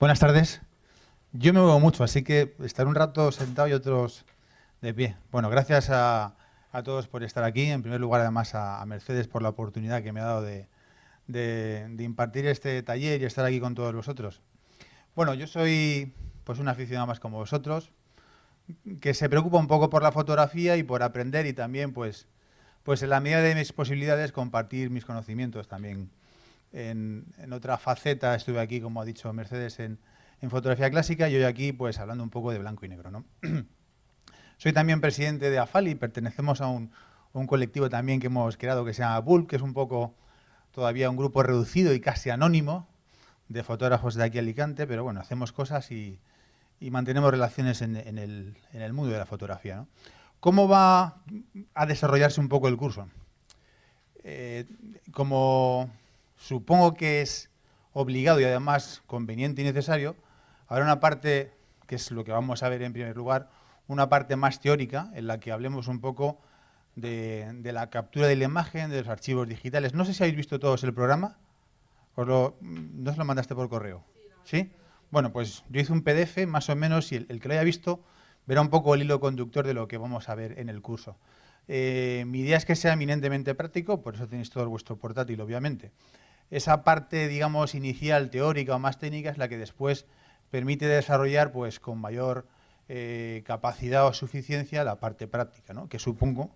Buenas tardes. Yo me muevo mucho, así que estar un rato sentado y otros de pie. Bueno, gracias a, todos por estar aquí. En primer lugar, además, a, Mercedes por la oportunidad que me ha dado de, impartir este taller y estar aquí con todos vosotros. Bueno, yo soy pues un aficionado más como vosotros, que se preocupa un poco por la fotografía y por aprender y también, pues, pues en la medida de mis posibilidades, compartir mis conocimientos también en, otra faceta, estuve aquí, como ha dicho Mercedes, en, fotografía clásica y hoy aquí, pues hablando un poco de blanco y negro. Soy también presidente de AFALI, pertenecemos a un, colectivo también que hemos creado que se llama BULP, que es un poco todavía un grupo reducido y casi anónimo de fotógrafos de aquí a Alicante, pero bueno, hacemos cosas y, mantenemos relaciones en, el, mundo de la fotografía. ¿Cómo va a desarrollarse un poco el curso? Eh, como supongo que es obligado y además conveniente y necesario, habrá una parte, que es lo que vamos a ver en primer lugar, una parte más teórica en la que hablemos un poco de, la captura de la imagen, de los archivos digitales. No sé si habéis visto todos el programa, Os lo, mm, ¿no os lo mandaste por correo? ¿Sí? Bueno, pues yo hice un PDF más o menos y el, que lo haya visto verá un poco el hilo conductor de lo que vamos a ver en el curso. Eh, mi idea es que sea eminentemente práctico, por eso tenéis todo vuestro portátil, obviamente esa parte, digamos, inicial, teórica o más técnica, es la que después permite desarrollar pues, con mayor eh, capacidad o suficiencia la parte práctica, ¿no? que supongo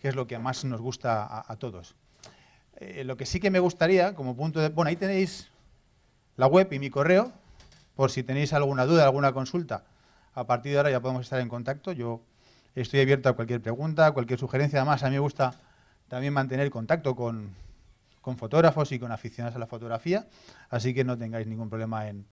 que es lo que más nos gusta a, todos. Eh, lo que sí que me gustaría, como punto de... Bueno, ahí tenéis la web y mi correo, por si tenéis alguna duda, alguna consulta. A partir de ahora ya podemos estar en contacto. Yo estoy abierto a cualquier pregunta, cualquier sugerencia. Además, a mí me gusta también mantener contacto con, con fotógrafos y con aficionados a la fotografía, así que no tengáis ningún problema en,